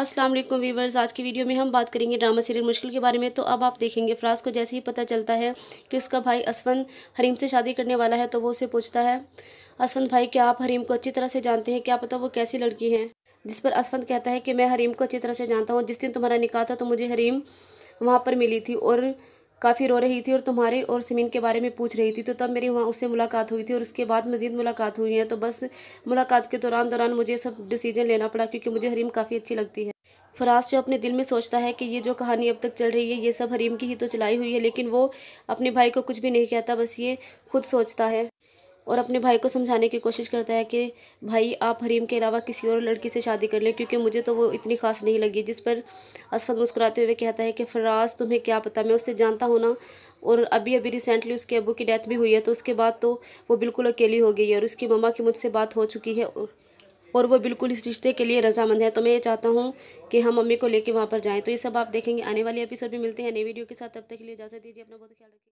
अस्सलाम वालेकुम वीवर्स आज की वीडियो में हम बात करेंगे ड्रामा सीरियल मुश्किल के बारे में तो अब आप देखेंगे फ्राज को जैसे ही पता चलता है कि उसका भाई असवंत हरीम से शादी करने वाला है तो वो उसे पूछता है असवंत भाई क्या आप हरीम को अच्छी तरह से जानते हैं क्या पता वो कैसी लड़की है जिस पर असवंत कहता है कि मैं हरीम को अच्छी तरह से जानता हूँ जिस दिन तुम्हारा निकाह था तो मुझे हरीम वहाँ पर मिली थी और काफ़ी रो रही थी और तुम्हारे और समीन के बारे में पूछ रही थी तो तब मेरी वहाँ उससे मुलाकात हुई थी और उसके बाद मज़ीद मुलाकात हुई है तो बस मुलाकात के दौरान दौरान मुझे सब डिसीजन लेना पड़ा क्योंकि मुझे हरीम काफ़ी अच्छी लगती है फराज जो अपने दिल में सोचता है कि ये जो कहानी अब तक चल रही है ये सब हरीम की ही तो चलाई हुई है लेकिन वो अपने भाई को कुछ भी नहीं कहता बस ये खुद सोचता है और अपने भाई को समझाने की कोशिश करता है कि भाई आप हरीम के अलावा किसी और लड़की से शादी कर लें क्योंकि मुझे तो वो इतनी खास नहीं लगी जिस पर असफत मुस्कुराते हुए कहता है कि फराज तुम्हें क्या पता मैं उससे जानता हूँ ना और अभी अभी रिसेंटली उसके अबू की डेथ भी हुई है तो उसके बाद तो वो बिल्कुल अकेली हो गई है और उसकी ममा की मुझसे बात हो चुकी है और और वो बिल्कुल इस रिश्ते के लिए रजामंद है तो मैं ये चाहता हूँ कि हम मम्मी को लेके वहाँ पर जाएँ तो ये सब आप देखेंगे आने वाले एपिसोड भी मिलते हैं नई वीडियो के साथ तब तक के लिए इजाज़त दीजिए अपना बहुत ख्याल रखिए